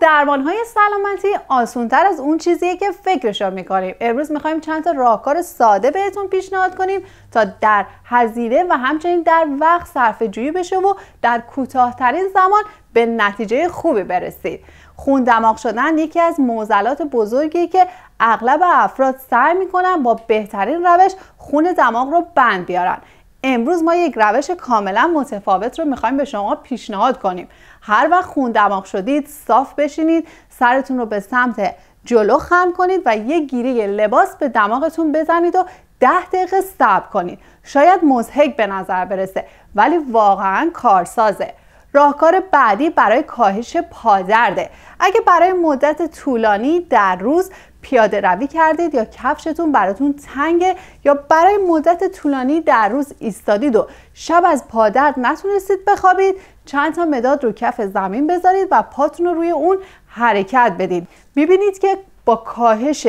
درمان های سلامتی تر از اون چیزیه که رو میکنیم امروز میخوایم چند تا راهکار ساده بهتون پیشنهاد کنیم تا در هزینه و همچنین در وقت صرف جویی بشه و در کوتاهترین زمان به نتیجه خوبی برسید خون دماغ شدن یکی از موزلات بزرگی که اغلب افراد سعی میکنن با بهترین روش خون دماغ رو بند بیارن امروز ما یک روش کاملا متفاوت رو میخوایم به شما پیشنهاد کنیم هر وقت خون دماغ شدید صاف بشینید سرتون رو به سمت جلو خم کنید و یک گیری لباس به دماغتون بزنید و ده دقیقه صبر کنید شاید مزهک به نظر برسه ولی واقعا کارسازه راهکار بعدی برای کاهش پادرده اگه برای مدت طولانی در روز پیاده روی کردید یا کفشتون براتون تنگه یا برای مدت طولانی در روز ایستادید و شب از پادرد نتونستید بخوابید چند تا مداد رو کف زمین بذارید و پاتون رو روی اون حرکت بدید میبینید که با کاهش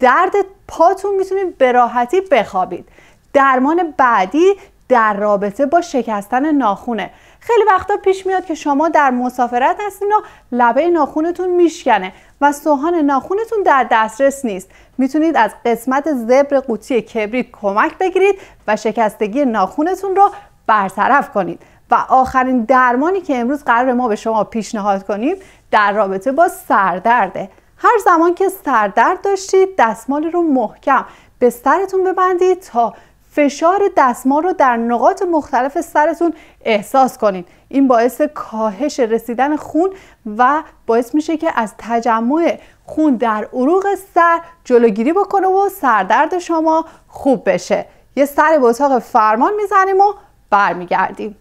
درد پاتون میتونید به راحتی بخوابید درمان بعدی در رابطه با شکستن ناخونه خیلی وقتا پیش میاد که شما در مسافرت هستین و لبه ناخونتون میشکنه و سوهان ناخونتون در دسترس نیست میتونید از قسمت زبر قوطی کبریت کمک بگیرید و شکستگی ناخونتون رو برطرف کنید و آخرین درمانی که امروز قرار ما به شما پیشنهاد کنیم در رابطه با سردرده هر زمان که سردرد داشتید دستمال رو محکم به سرتون ببندید تا فشار دستمال رو در نقاط مختلف سرتون احساس کنین این باعث کاهش رسیدن خون و باعث میشه که از تجمع خون در عروق سر جلوگیری بکنه و سردرد شما خوب بشه یه سر به اتاق فرمان میزنیم و برمیگردیم